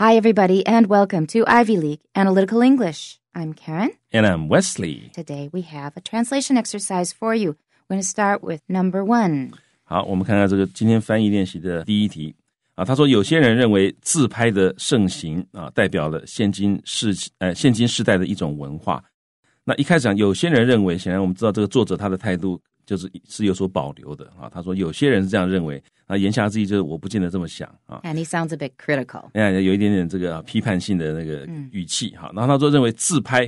Hi, everybody, and welcome to Ivy League Analytical English. I'm Karen. And I'm Wesley. Today we have a translation exercise for you. We're going to start with number one. 好，我们看看这个今天翻译练习的第一题啊。他说，有些人认为自拍的盛行啊，代表了现今世呃现今时代的一种文化。那一开始讲，有些人认为，显然我们知道这个作者他的态度就是是有所保留的啊，他说有些人是这样认为啊，言下之意就是我不见得这么想啊，And he sounds a bit critical，那有一点点这个批判性的那个语气哈。然后他说认为自拍，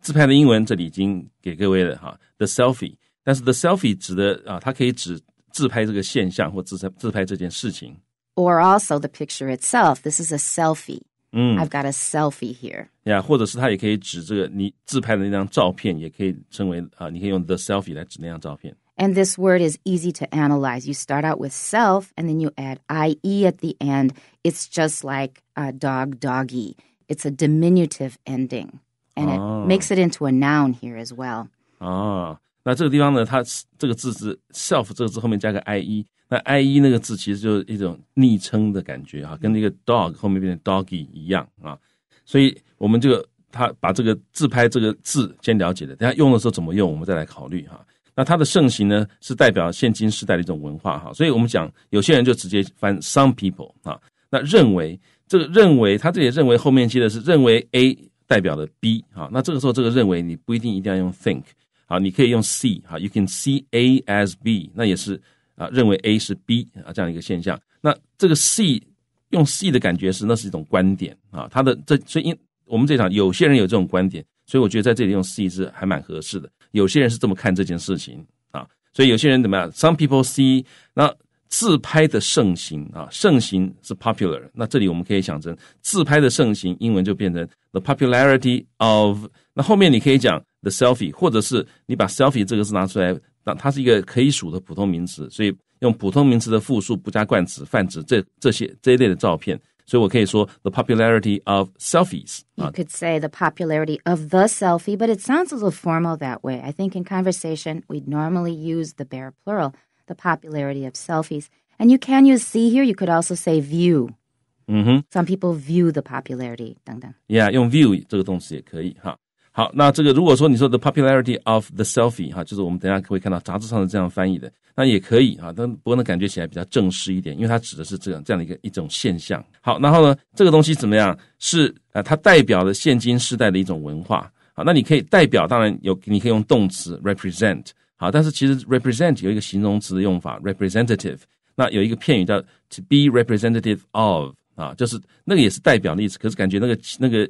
自拍的英文这里已经给各位了哈，the selfie，但是 the selfie 指的啊，它可以指自拍这个现象或自拍自拍这件事情，Or also the picture itself, this is a selfie. 嗯，I've got a selfie here。呀，或者是它也可以指这个你自拍的那张照片，也可以称为啊、呃，你可以用 the selfie 来指那张照片。And this word is easy to analyze. You start out with self and then you add ie at the end. It's just like dog, doggy. It's a diminutive ending. And it makes it into a noun here as well. Ah。那这个地方呢，它这个字是 self，这个字后面加个 i e，那 i e 那个字其实就是一种昵称的感觉哈，跟那个 dog 后面变成 doggy 一样啊，所以我们这个他把这个自拍这个字先了解了，等下用的时候怎么用，我们再来考虑哈。那它的盛行呢，是代表现今时代的一种文化哈，所以我们讲有些人就直接翻 some people 啊，那认为这个认为他这里认为后面接的是认为 a 代表的 b 啊，那这个时候这个认为你不一定一定要用 think。啊，你可以用 c 啊，you can see a as b，那也是啊，认为 a 是 b 啊，这样一个现象。那这个 c 用 c 的感觉是，那是一种观点啊。他的这所以，我们这场有些人有这种观点，所以我觉得在这里用 c 是还蛮合适的。有些人是这么看这件事情啊，所以有些人怎么样？Some people see 那自拍的盛行啊，盛行是 popular。那这里我们可以想成自拍的盛行，英文就变成 the popularity of。那后面你可以讲。the selfie，或者是你把 selfie 这个字拿出来，那它是一个可以数的普通名词，所以用普通名词的复数不加冠词、泛指这这些这一类的照片。所以我可以说 the popularity of selfies. You could say the popularity of the selfie, but it sounds a little formal that way. I think in conversation we'd normally use the bare plural, the popularity of selfies. And you can use see here, you could also say view. Mm -hmm. Some people view the popularity 等等。Yeah, 用 view 这个动词也可以哈。好，那这个如果说你说的 popularity of the selfie 哈，就是我们等下会看到杂志上的这样翻译的，那也可以哈，但不过呢感觉起来比较正式一点，因为它指的是这样这样的一个一种现象。好，然后呢，这个东西怎么样？是啊，它代表了现今时代的一种文化。好，那你可以代表，当然有，你可以用动词 represent。好，但是其实 represent 有一个形容词的用法，representative。那有一个片语叫 to be representative of，啊，就是那个也是代表的意思，可是感觉那个那个。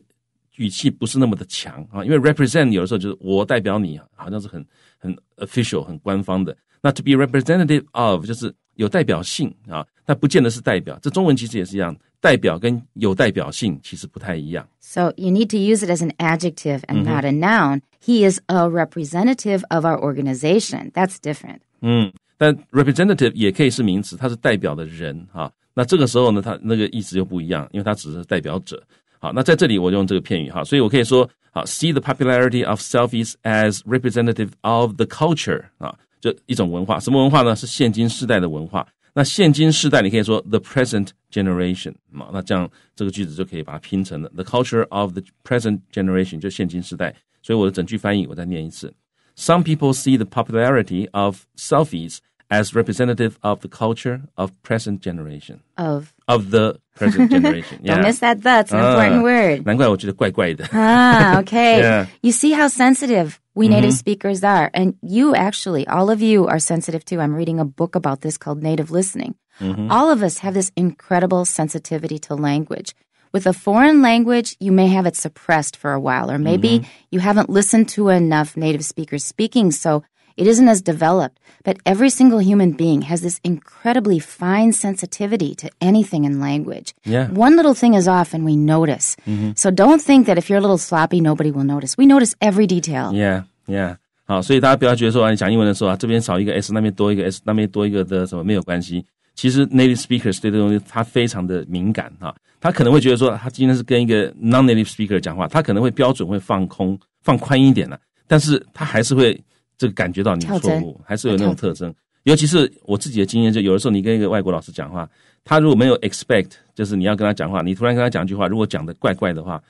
语气不是那么的强啊，因为 represent 有的时候就是我代表你，好像是很很 official 很官方的。那 to be representative of 就是有代表性啊，那不见得是代表。这中文其实也是一样，代表跟有代表性其实不太一样。So you need to use it as an adjective and not a noun. He is a representative of our organization. That's different. 嗯，但 representative 也可以是名词，它是代表的人啊。那这个时候呢，它那个意思就不一样，因为它只是代表者。好，那在这里我用这个片语哈，所以我可以说好，see the popularity of selfies as representative of the culture 啊，就一种文化，什么文化呢？是现今世代的文化。那现今世代，你可以说 the present generation 嘛，那这样这个句子就可以把它拼成了 the culture of the present generation，就现今世代。所以我的整句翻译我再念一次：Some people see the popularity of selfies as representative of the culture of present generation of of the present generation. Yeah. Don't miss that. That's an ah. important word. 难怪我觉得怪怪的. ah, okay. Yeah. You see how sensitive we mm-hmm. native speakers are, and you actually, all of you are sensitive too. I'm reading a book about this called Native Listening. Mm-hmm. All of us have this incredible sensitivity to language. With a foreign language, you may have it suppressed for a while, or maybe mm-hmm. you haven't listened to enough native speakers speaking, so it isn't as developed, but every single human being has this incredibly fine sensitivity to anything in language. Yeah. One little thing is off and we notice. Mm-hmm. So don't think that if you're a little sloppy, nobody will notice. We notice every detail. Yeah, yeah. 好，所以大家不要觉得说啊，你讲英文的时候啊，这边少一个 s，那边多一个 s，那边多一个的什么没有关系。其实 native speakers 对这东西他非常的敏感啊，他可能会觉得说，他今天是跟一个 non-native speaker 讲话，他可能会标准会放空、放宽一点了、啊，但是他还是会这个感觉到你错误，还是有那种特征。尤其是我自己的经验，就有的时候你跟一个外国老师讲话，他如果没有 expect，就是你要跟他讲话，你突然跟他讲一句话，如果讲的怪怪的话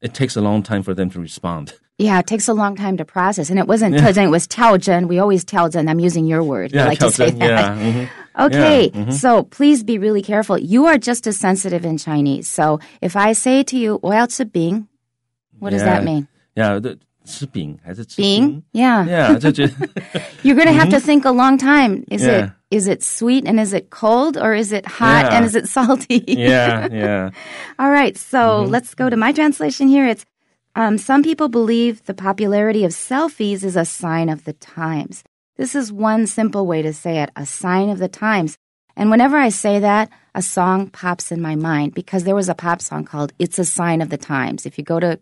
，it takes a long time for them to respond. Yeah, it takes a long time to process, and it wasn't yeah. Tezin, it was Taozen. We always Taozen. I'm using your word. Yeah, I like Taozen, to say that. Yeah, mm-hmm. Okay, yeah, mm-hmm. so please be really careful. You are just as sensitive in Chinese. So if I say to you, 我要吃冰, what does yeah, that mean? Yeah, the, 吃饼还是吃饼？Yeah, yeah，就觉得 you're gonna have to think a long time. Is it is it sweet and is it cold or is it hot and is it salty? yeah, yeah. All right, so mm-hmm. let's go to my translation here. It's um, some people believe the popularity of selfies is a sign of the times. This is one simple way to say it, a sign of the times. And whenever I say that, a song pops in my mind because there was a pop song called It's a Sign of the Times. If you go to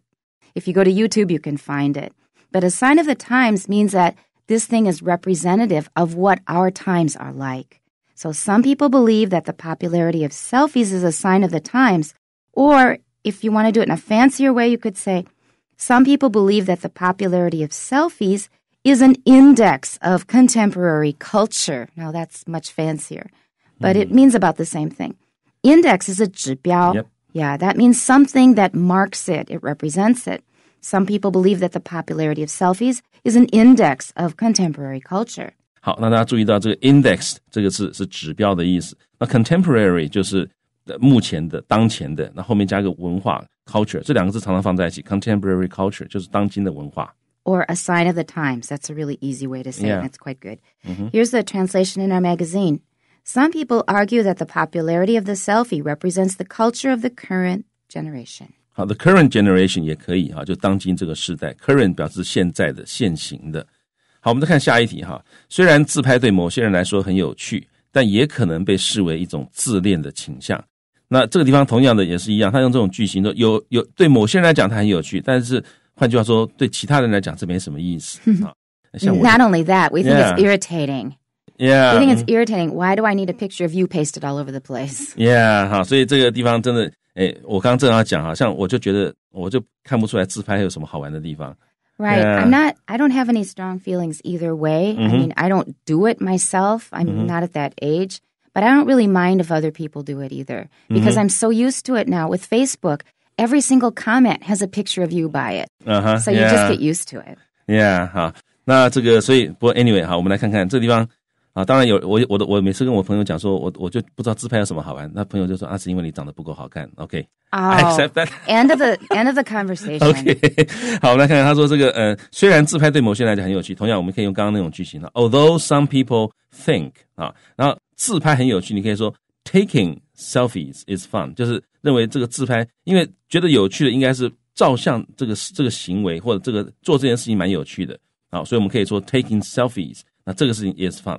if you go to YouTube, you can find it. But a sign of the times means that this thing is representative of what our times are like. So some people believe that the popularity of selfies is a sign of the times, or if you want to do it in a fancier way, you could say, some people believe that the popularity of selfies is an index of contemporary culture. Now that's much fancier, but mm-hmm. it means about the same thing. Index is a 指标, yep. Yeah, that means something that marks it, it represents it. Some people believe that the popularity of selfies is an index of contemporary culture. 好，那大家注意到这个 index 这个字是指标的意思。那 contemporary 就是目前的、当前的，那后面加个文化 culture，这两个字常常放在一起。contemporary culture 就是当今的文化。Or a sign of the times. That's a really easy way to say yeah. it. That's quite good. Mm -hmm. Here's the translation in our magazine. Some people argue that the popularity of the selfie represents the culture of the current generation. 好，the current generation 也可以哈，就当今这个时代，current 表示现在的、现行的。好，我们再看下一题哈。虽然自拍对某些人来说很有趣，但也可能被视为一种自恋的倾向。那这个地方同样的也是一样，他用这种句型说有有对某些人来讲他很有趣，但是换句话说，对其他人来讲这没什么意思啊。Not only that, we think it's irritating. I think it's irritating. Why do I need a picture of you pasted all over the place? Yeah，好，所以这个地方真的，哎，我刚正要讲，好像我就觉得我就看不出来自拍有什么好玩的地方。Right. Yeah. I'm not, I don't have any strong feelings either way. Mm-hmm. I mean, I don't do it myself. I'm mm-hmm. not at that age, but I don't really mind if other people do it either because mm-hmm. I'm so used to it now with Facebook. Every single comment has a picture of you by it. Uh-huh. So you just get used to it. Yeah. 好，那这个所以不过 anyway 好，我们来看看这地方啊，当然有，我我的我每次跟我朋友讲说，我我就不知道自拍有什么好玩。那朋友就说啊，是因为你长得不够好看。OK，a c e h end of the end of the conversation。OK，好，我们来看看他说这个呃，虽然自拍对某些人来讲很有趣，同样我们可以用刚刚那种句型了。Although some people think 啊，然后自拍很有趣，你可以说 taking selfies is fun，就是认为这个自拍因为觉得有趣的应该是照相这个这个行为或者这个做这件事情蛮有趣的啊，所以我们可以说 taking selfies，那这个事情也是 fun。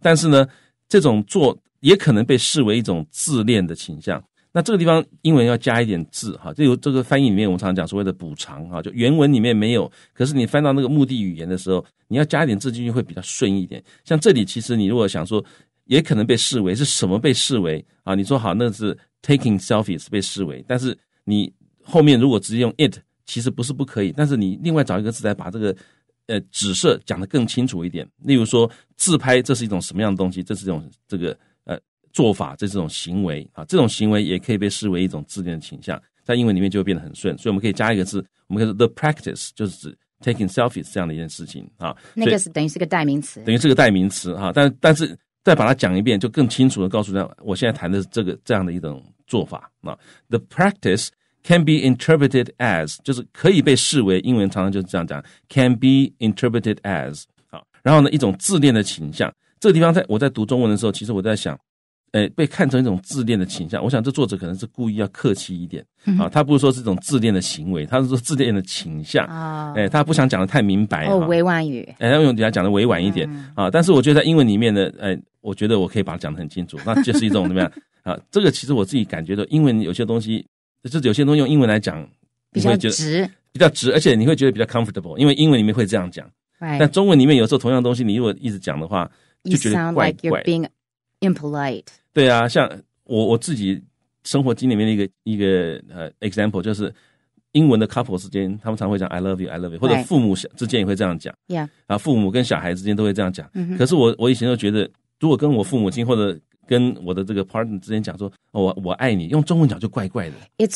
但是呢，这种做也可能被视为一种自恋的倾向。那这个地方英文要加一点字哈，就这个翻译里面，我们常讲所谓的补偿哈，就原文里面没有，可是你翻到那个目的语言的时候，你要加一点字进去会比较顺一点。像这里，其实你如果想说，也可能被视为是什么被视为啊？你说好那是 taking selfies 被视为，但是你后面如果直接用 it，其实不是不可以，但是你另外找一个字来把这个。呃，只是讲得更清楚一点。例如说，自拍这是一种什么样的东西？这是一种这个呃做法，这是一种行为啊。这种行为也可以被视为一种自恋的倾向，在英文里面就会变得很顺。所以我们可以加一个字，我们可以说 the practice 就是指 taking selfies 这样的一件事情啊。那个是等于是个代名词，等于是个代名词啊。但但是再把它讲一遍，就更清楚的告诉大家，我现在谈的是这个这样的一种做法啊。the practice。Can be interpreted as 就是可以被视为，英文常常就是这样讲。Can be interpreted as 好，然后呢，一种自恋的倾向。这个地方在我在读中文的时候，其实我在想，哎，被看成一种自恋的倾向。我想这作者可能是故意要客气一点啊，他不是说是一种自恋的行为，他是说自恋的倾向。哎，他不想讲的太明白，哦，委婉语，哎，用底下讲的委婉一点啊。但是我觉得在英文里面呢，哎，我觉得我可以把它讲的很清楚。那就是一种怎么样啊？这个其实我自己感觉到，英文有些东西。就是有些东西用英文来讲比较直，比较直，而且你会觉得比较 comfortable，因为英文里面会这样讲。但中文里面有时候同样东西，你如果一直讲的话，就觉得怪怪。You sound like i m p o l i t e 对啊，像我我自己生活经里面的一个一个呃 example，就是英文的 couple 之间，他们常会讲 I love you，I love you，或者父母之间也会这样讲。啊，父母跟小孩之间都会这样讲。可是我我以前就觉得，如果跟我父母亲或者跟我的这个 partner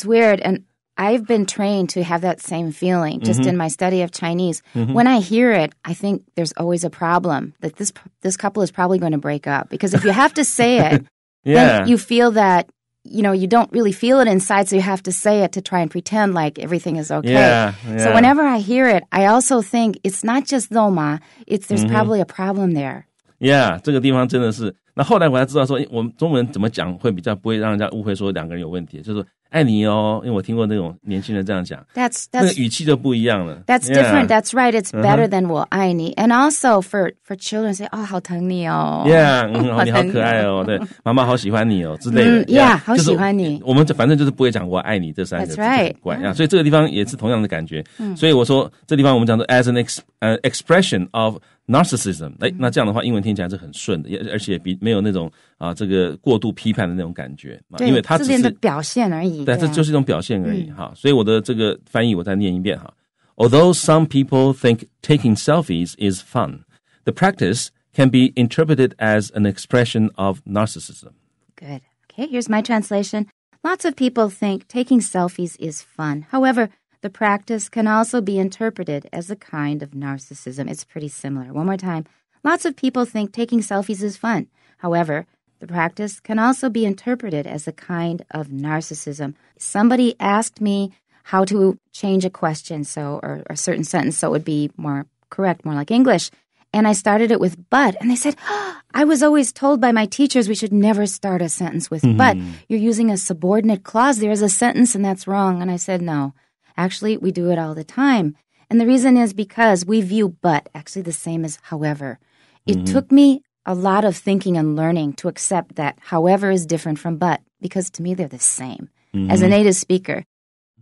weird and. I've been trained to have that same feeling just mm-hmm. in my study of Chinese. Mm-hmm. When I hear it, I think there's always a problem that this this couple is probably going to break up because if you have to say it, yeah. then you feel that you know you don't really feel it inside, so you have to say it to try and pretend like everything is okay. Yeah, yeah. So whenever I hear it, I also think it's not just Zoma; it's there's mm-hmm. probably a problem there. Yeah，这个地方真的是那后来我才知道，说我们中文怎么讲会比较不会让人家误会，说两个人有问题，就是爱你哦。因为我听过那种年轻人这样讲，那个语气就不一样了。That's different. That's right. It's better than 我爱你。And also for for children say，哦，好疼你哦。Yeah，你好可爱哦，对，妈妈好喜欢你哦之类的。Yeah，好喜欢你。我们反正就是不会讲我爱你这三个字，关呀。所以这个地方也是同样的感觉。所以我说这地方我们讲的，as an ex an expression of。narcissism，哎，那这样的话，英文听起来是很顺的，也而且比没有那种啊这个过度批判的那种感觉，因为它只是表现而已，对，这就是一种表现而已哈。所以我的这个翻译我再念一遍哈。Although some people think taking selfies is fun, the practice can be interpreted as an expression of narcissism. Good. Okay, here's my translation. Lots of people think taking selfies is fun. However, the practice can also be interpreted as a kind of narcissism. It's pretty similar. One more time. Lots of people think taking selfies is fun. However, the practice can also be interpreted as a kind of narcissism. Somebody asked me how to change a question, so, or, or a certain sentence, so it would be more correct, more like English. And I started it with but, and they said, oh, I was always told by my teachers we should never start a sentence with mm-hmm. but. You're using a subordinate clause. There is a sentence, and that's wrong. And I said, no. Actually, we do it all the time. And the reason is because we view but actually the same as however. It mm-hmm. took me a lot of thinking and learning to accept that however is different from but because to me they're the same. Mm-hmm. As a mm-hmm. native speaker,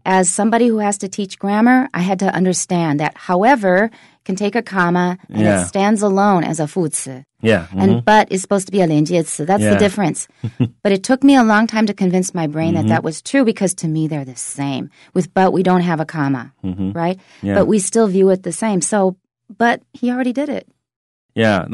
as somebody who has to teach grammar, I had to understand that however can take a comma and yeah. it stands alone as a 副词. Yeah. Mm-hmm. And but is supposed to be a 连接词. That's yeah. the difference. but it took me a long time to convince my brain mm-hmm. that that mm-hmm. was true because to me they're the same. With but we don't have a comma, mm-hmm. right? Yeah. But we still view it the same. So but he already did it. Yeah.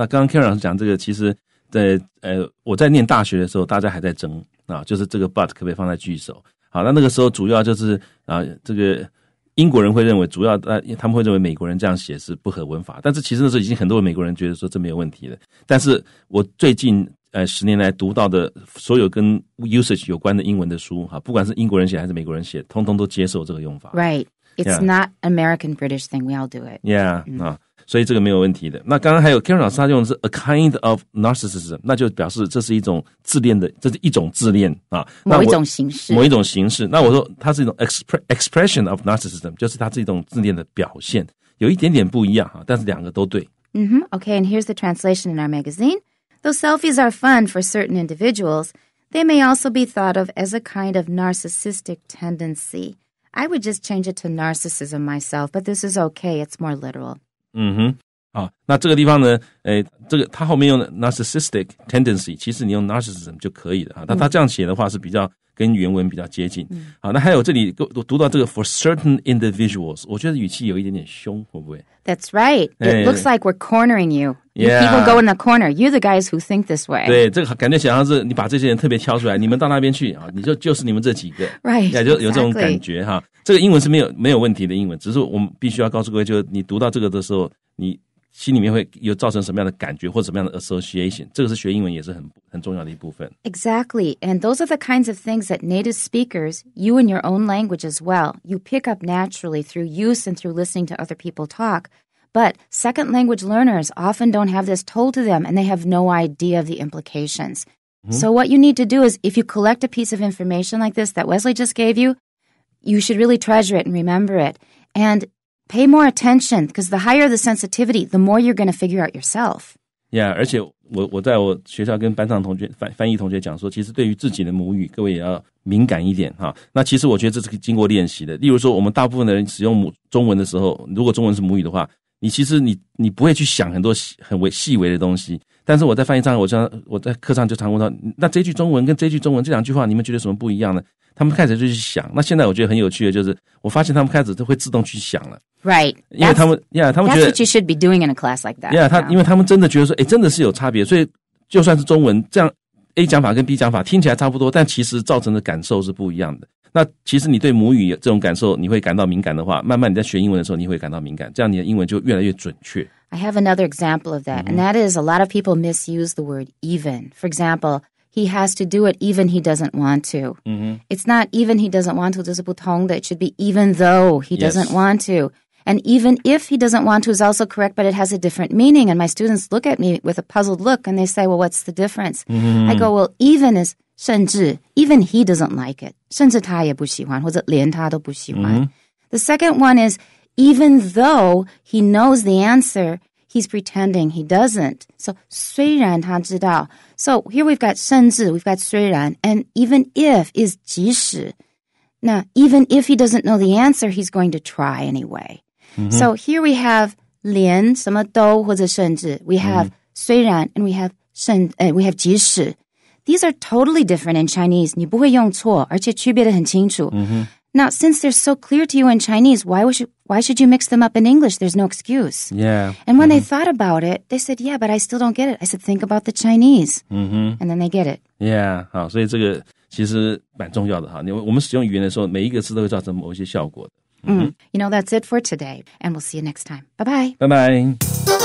英国人会认为主要呃他们会认为美国人这样写是不合文法，但是其实那时候已经很多美国人觉得说这没有问题了。但是我最近呃十年来读到的所有跟 usage 有关的英文的书哈，不管是英国人写还是美国人写，通通都接受这个用法。Right, it's not American British thing. We all do it. Yeah 啊、mm. 嗯。所以这个没有问题的。那刚刚还有 Karen 老师他用的是 a kind of narcissism，那就表示这是一种自恋的，这是一种自恋啊，某一种形式，某一种形式。那我说它是一种 expre expression of narcissism，就是它是一种自恋的表现，有一点点不一样啊，但是两个都对。嗯哼、mm-hmm.，OK，and、okay, here's the translation in our magazine. Though selfies are fun for certain individuals, they may also be thought of as a kind of narcissistic tendency. I would just change it to narcissism myself, but this is okay. It's more literal. 嗯哼，啊，那这个地方呢？哎，这个他后面用 narcissistic tendency，其实你用 narcissism 就可以了啊。但他这样写的话是比较。跟原文比较接近，好，那还有这里读读到这个 for certain individuals，我觉得语气有一点点凶，会不会？That's right，It looks like we're cornering you. People go in the corner. You're the guys who think this way. 对，这个感觉想象是你把这些人特别挑出来，你们到那边去啊，你就就是你们这几个，right，也就有这种感觉哈。这个英文是没有没有问题的，英文只是我们必须要告诉各位，就是你读到这个的时候，你。心里面会有造成什么样的感觉或什么样的 association，这个是学英文也是很很重要的一部分。Exactly, and those are the kinds of things that native speakers, you in your own language as well, you pick up naturally through use and through listening to other people talk. But second language learners often don't have this told to them and they have no idea of the implications. Mm-hmm. So, what you need to do is if you collect a piece of information like this that Wesley just gave you, you should really treasure it and remember it. And pay more attention because the higher the sensitivity, the more you're going to figure out yourself. Yeah，而且我我在我学校跟班上同学翻翻译同学讲说，其实对于自己的母语，各位也要敏感一点哈。那其实我觉得这是经过练习的。例如说，我们大部分的人使用母中文的时候，如果中文是母语的话，你其实你你不会去想很多很微细微的东西。但是我在翻译上，我常我在课上就常问到，那这句中文跟这句中文这两句话，你们觉得什么不一样呢？他们开始就去想。那现在我觉得很有趣的，就是我发现他们开始都会自动去想了，right？因为他们呀，他们觉得 you should be doing in a class like that。他因为他们真的觉得说，哎，真的是有差别，所以就算是中文这样，A 讲法跟 B 讲法听起来差不多，但其实造成的感受是不一样的。那其实你对母语这种感受，你会感到敏感的话，慢慢你在学英文的时候，你会感到敏感，这样你的英文就越来越准确。I have another example of that, and mm-hmm. that is a lot of people misuse the word even. For example, he has to do it even he doesn't want to. Mm-hmm. It's not even he doesn't want to, 就是不同的, it should be even though he doesn't want to. And even if he doesn't want to is also correct, but it has a different meaning. And my students look at me with a puzzled look and they say, Well, what's the difference? Mm -hmm. I go, Well, even is 甚至 even he doesn't like it，甚至他也不喜欢，或者连他都不喜欢。Mm-hmm. The second one is even though he knows the answer, he's pretending he doesn't. So 虽然他知道. So here we've got 甚至, we've got 虽然, and even if is 即使. Now, even if he doesn't know the answer, he's going to try anyway. Mm-hmm. So here we have 连什么都或者甚至, we have mm-hmm. 虽然 and we have 甚, uh, we have 即使. These are totally different in Chinese. 你不会用错，而且区别的很清楚。Mm-hmm. Now, since they're so clear to you in Chinese, why you, why should you mix them up in English? There's no excuse. Yeah. And when mm-hmm. they thought about it, they said, "Yeah, but I still don't get it." I said, "Think about the Chinese." Mm-hmm. And then they get it. Yeah. 好，所以这个其实蛮重要的哈。你我们使用语言的时候，每一个字都会造成某一些效果的。嗯、mm-hmm. You know that's it for today, and we'll see you next time. Bye bye. Bye bye.